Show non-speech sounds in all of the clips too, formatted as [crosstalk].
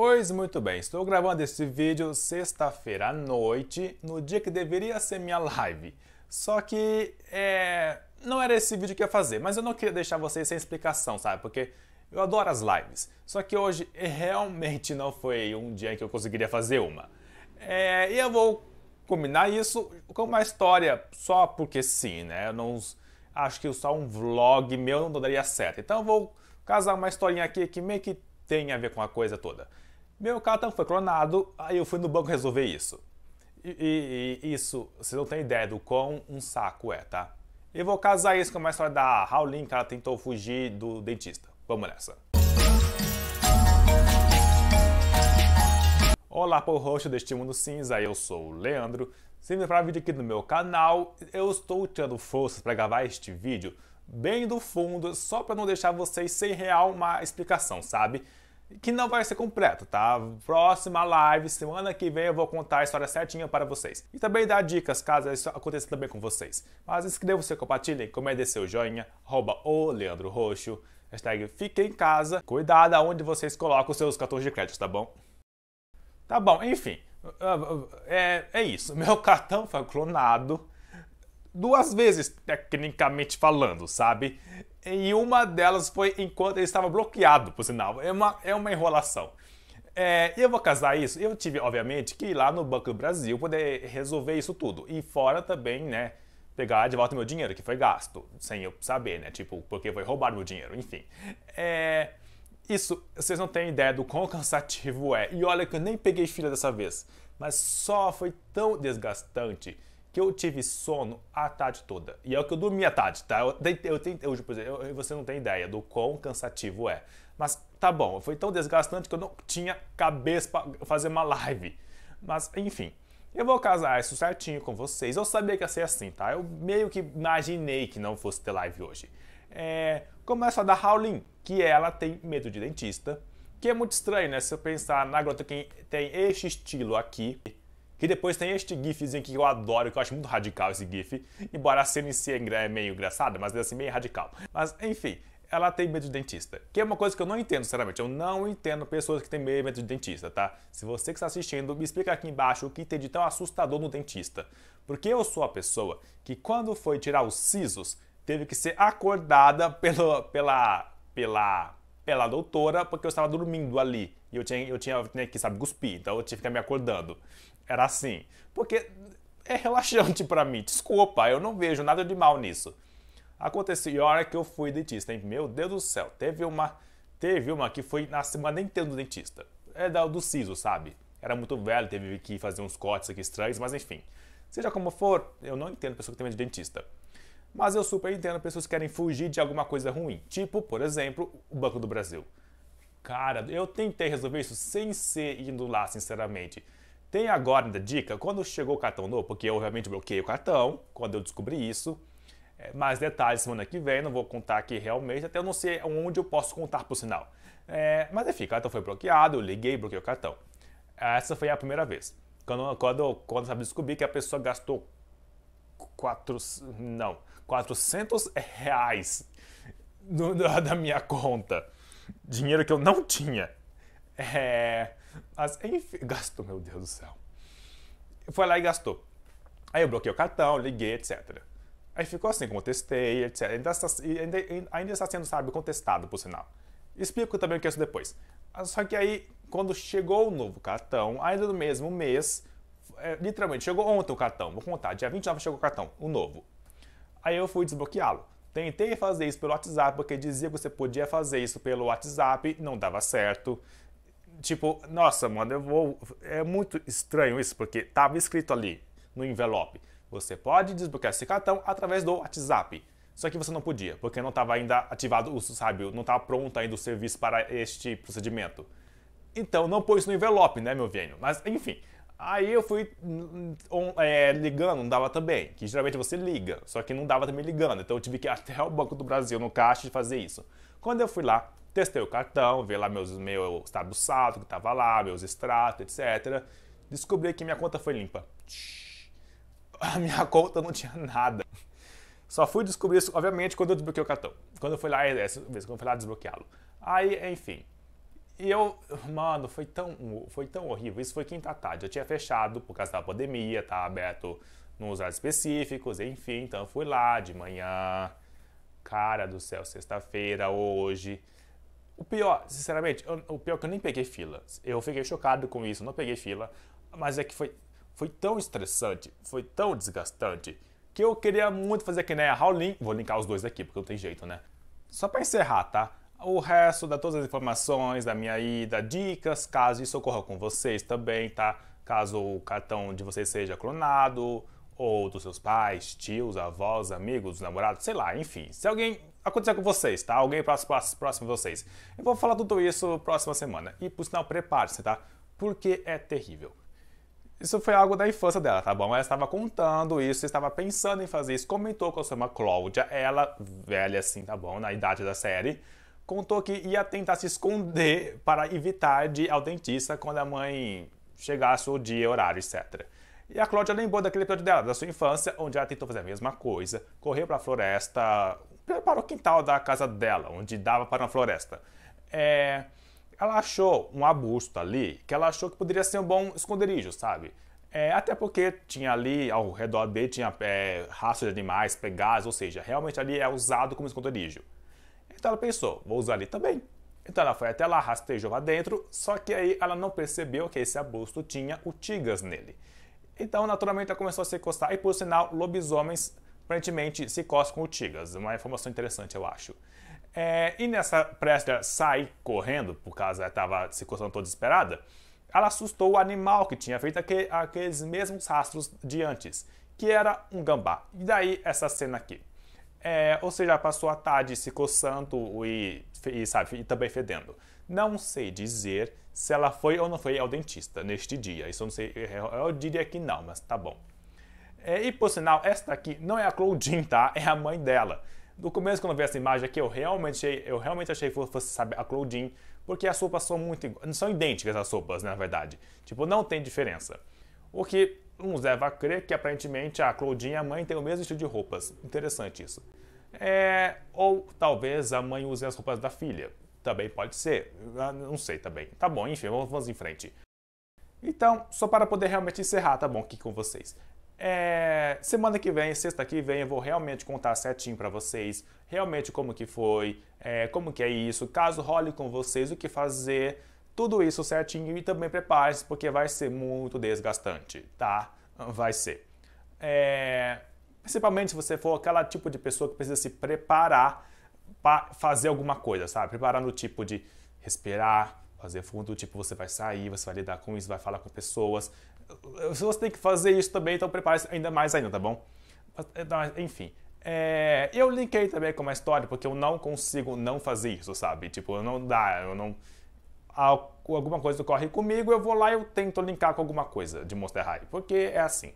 Pois muito bem, estou gravando este vídeo sexta-feira à noite, no dia que deveria ser minha live. Só que é, não era esse vídeo que eu ia fazer, mas eu não queria deixar vocês sem explicação, sabe? Porque eu adoro as lives. Só que hoje [laughs] realmente não foi um dia em que eu conseguiria fazer uma. É, e eu vou combinar isso com uma história só porque sim, né? Eu não acho que só um vlog meu não daria certo. Então eu vou casar uma historinha aqui que meio que tem a ver com a coisa toda. Meu cartão tá, foi clonado, aí eu fui no banco resolver isso. E, e, e isso, você não tem ideia do quão um saco é, tá? Eu vou casar isso com a história da Raulin, que ela tentou fugir do dentista. Vamos nessa. Olá, povo roxo deste mundo cinza, eu sou o Leandro. Se me para vídeo aqui no meu canal, eu estou tirando forças para gravar este vídeo bem do fundo, só para não deixar vocês sem real uma explicação, sabe? que não vai ser completo, tá? Próxima live, semana que vem eu vou contar a história certinha para vocês. E também dar dicas caso isso aconteça também com vocês. Mas inscreva-se, compartilhem, comente seu joinha, rouba o Leandro Roxo, hashtag fique em casa, cuidado aonde vocês colocam os seus de crédito, tá bom? Tá bom, enfim, é, é isso. [laughs] Meu cartão foi clonado duas vezes, tecnicamente falando, sabe? E uma delas foi enquanto ele estava bloqueado, por sinal. É uma, é uma enrolação. É, eu vou casar isso. Eu tive, obviamente, que ir lá no Banco do Brasil poder resolver isso tudo. E fora também, né? Pegar de volta meu dinheiro que foi gasto, sem eu saber, né? Tipo, porque foi roubar meu dinheiro, enfim. É, isso, vocês não têm ideia do quão [laughs] cansativo é. E olha que eu nem peguei fila dessa vez. Mas só foi tão desgastante que eu tive sono a tarde toda. E é o que eu dormi a tarde, tá? Eu, eu, eu, eu, eu você não tem ideia do quão cansativo é. Mas tá bom, foi tão desgastante que eu não tinha cabeça para fazer uma live. Mas enfim, eu vou casar isso certinho com vocês. Eu sabia que ia ser assim, tá? Eu meio que imaginei que não fosse ter live hoje. É, começa da Howlin, que ela tem medo de dentista. Que é muito estranho, né? Se eu pensar na garota que tem este estilo aqui, que depois tem este gifzinho aqui que eu adoro, que eu acho muito radical esse gif. Embora a cena em si é, é meio engraçada, mas é assim, meio radical. Mas, enfim, ela tem medo de dentista. Que é uma coisa que eu não entendo, sinceramente. Eu não entendo pessoas que têm medo de dentista, tá? Se você que está assistindo, me explica aqui embaixo o que tem de tão assustador no dentista. Porque eu sou a pessoa que, quando foi tirar os sisos, teve que ser acordada pelo, pela. pela pela doutora porque eu estava dormindo ali. E eu tinha, eu tinha, eu né, tinha que, sabe, cuspir, então eu tinha que ficar me acordando. Era assim. Porque é relaxante [laughs] para mim, desculpa, eu não vejo nada de mal nisso. Aconteceu, e a hora que eu fui dentista, hein? Meu Deus do céu, teve uma, teve uma que foi na semana inteira do dentista. É da, do siso, sabe? Era muito velho, teve que fazer uns cortes aqui estranhos, mas enfim. Seja como for, eu não entendo pessoa que tem medo de dentista. Mas eu super entendo pessoas que querem fugir de alguma coisa ruim, tipo, por exemplo, o Banco do Brasil. Cara, eu tentei resolver isso sem ser indo lá, sinceramente. Tem agora ainda dica, quando chegou o cartão novo, porque eu realmente bloqueei o cartão, quando eu descobri isso. É, mais detalhes semana que vem, não vou contar aqui realmente, até eu não sei onde eu posso contar por sinal. É, mas enfim, o cartão foi bloqueado, eu liguei e bloqueei o cartão. Essa foi a primeira vez. Quando, quando, quando sabe, descobri que a pessoa gastou quatro, não, 400 reais do, da, [laughs] da minha conta. Dinheiro que eu não tinha. É, mas, enfim, gastou, meu Deus do céu. Foi lá e gastou. Aí eu bloqueei o cartão, liguei, etc. Aí ficou assim, contestei, etc. Ainda está, ainda, ainda está sendo, sabe, contestado, por sinal. Explico também o que é isso depois. Ah, só que aí, quando chegou o novo cartão, ainda no mesmo mês, é, literalmente, chegou ontem o cartão, vou contar, dia 29 chegou o cartão, o novo. Aí eu fui desbloqueá-lo. Tentei fazer isso pelo WhatsApp, porque dizia que você podia fazer isso pelo WhatsApp, não dava certo. Tipo, nossa, mano, eu vou. É muito estranho isso, porque tava escrito ali no envelope: você pode desbloquear esse cartão através do WhatsApp. Só que você não podia, porque não estava ainda ativado, sabe, não estava pronto ainda o serviço para este procedimento. Então não pôs no envelope, né, meu velho? Mas enfim, Aí eu fui é, ligando, não dava também. Que geralmente você liga, só que não dava também ligando. Então eu tive que ir até o Banco do Brasil no caixa de fazer isso. Quando eu fui lá, testei o cartão, vi lá meus, meu estado do saldo que estava lá, meus extratos, etc. Descobri que minha conta foi limpa. [laughs] A minha conta não tinha nada. Só fui descobrir isso, obviamente, quando eu desbloqueei o cartão. Quando eu fui lá, é, é, é, quando eu fui lá desbloqueá-lo. Aí, enfim, e eu, [laughs] mano, foi tão, foi tão horrível. Isso foi quinta tarde. Eu tinha fechado por causa da pandemia, tá aberto nos horários específicos, enfim. Então eu fui lá de manhã. Cara do céu, sexta-feira, hoje. O pior, sinceramente, eu, o pior é que eu nem peguei fila. Eu fiquei chocado com isso, não peguei fila. Mas é que foi, foi tão estressante, foi tão desgastante, que eu queria muito fazer que nem a Raulin. Vou linkar os dois aqui, porque não tem jeito, né? Só pra encerrar, tá? o resto da todas as informações da minha ida, dicas, caso isso ocorra com vocês também, tá? Caso o cartão de vocês seja clonado, ou dos seus pais, tios, avós, amigos, namorados, sei lá, enfim. Se alguém acontecer com vocês, tá? Alguém próximo, próximo de vocês. Eu vou falar tudo isso próxima semana. E por sinal, prepare-se, tá? Porque é terrível. Isso foi algo da infância dela, tá bom? Ela estava contando isso, estava pensando em fazer isso, comentou com a sua irmã Cláudia, ela velha assim, tá bom? Na idade da série contou que ia tentar se esconder para evitar de ir ao dentista quando a mãe chegasse o dia, horário, etc. E a Cláudia lembrou daquele episódio dela, da sua infância, onde ela tentou fazer a mesma coisa, correu para a floresta, para o quintal da casa dela, onde dava para uma floresta. É, ela achou um arbusto ali que ela achou que poderia ser um bom esconderijo, sabe? É, até porque tinha ali, ao redor dele, tinha é, rastros de animais, pegadas, ou seja, realmente ali é usado como esconderijo. Então ela pensou, vou usar ali também. Então ela foi até lá, rastejou lá dentro, só que aí ela não percebeu que esse arbusto tinha utigas nele. Então naturalmente ela começou a se coçar e por sinal, lobisomens aparentemente se coçam com utigas. Uma informação interessante, eu acho. É, e nessa presta sair correndo, por causa ela estava se coçando toda desesperada, ela assustou o animal que tinha feito aqueles mesmos rastros de antes, que era um gambá. E daí essa cena aqui. É, ou seja passou a tarde tá se coçando e, e, sabe, e também fedendo. Não sei dizer se ela foi ou não foi ao dentista neste dia. Isso eu não sei, eu diria que não, mas tá bom. É, e por sinal, esta aqui não é a Claudine, tá? É a mãe dela. No começo, quando eu vi essa imagem aqui, eu realmente achei, eu realmente achei que fosse, sabe, a Claudine, porque as sopas são muito. São idênticas as sopas, né, na verdade. Tipo, não tem diferença. O que nos leva a crer que aparentemente a Claudinha e a mãe têm o mesmo estilo de roupas. Interessante isso. É, ou talvez a mãe use as roupas da filha. Também pode ser. Ah, não sei também. Tá bom, enfim, vamos em frente. Então, só para poder realmente encerrar, tá bom, aqui com vocês. É, semana que vem, sexta que vem, eu vou realmente contar certinho para vocês, realmente como que foi, é, como que é isso, caso role com vocês, o que fazer, tudo isso certinho e também prepare-se porque vai ser muito desgastante, tá? Vai ser. É... Principalmente se você for aquela tipo de pessoa que precisa se preparar para fazer alguma coisa, sabe? Preparar no tipo de respirar, fazer fundo, tipo você vai sair, você vai lidar com isso, vai falar com pessoas. Se você tem que fazer isso também, então prepare-se ainda mais ainda, tá bom? Então, enfim, é, eu linkei também com uma história porque eu não consigo não fazer isso, sabe? Tipo, eu não dá, eu não alguma coisa ocorre comigo, eu vou lá e eu tento linkar com alguma coisa de Monster High, porque é assim.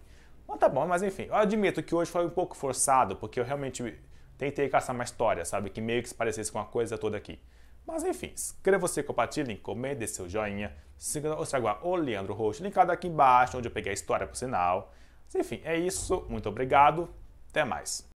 Mas tá bom, mas enfim, eu admito que hoje foi um pouco forçado, porque eu realmente tentei caçar uma história, sabe, que meio que se parecesse com a coisa toda aqui. Mas enfim, inscreva-se, compartilhem, comente, dê seu joinha, siga o Instagram o Leandro Roxo, linkado aqui embaixo, onde eu peguei a história por sinal. Mas, enfim, é isso, muito obrigado, até mais.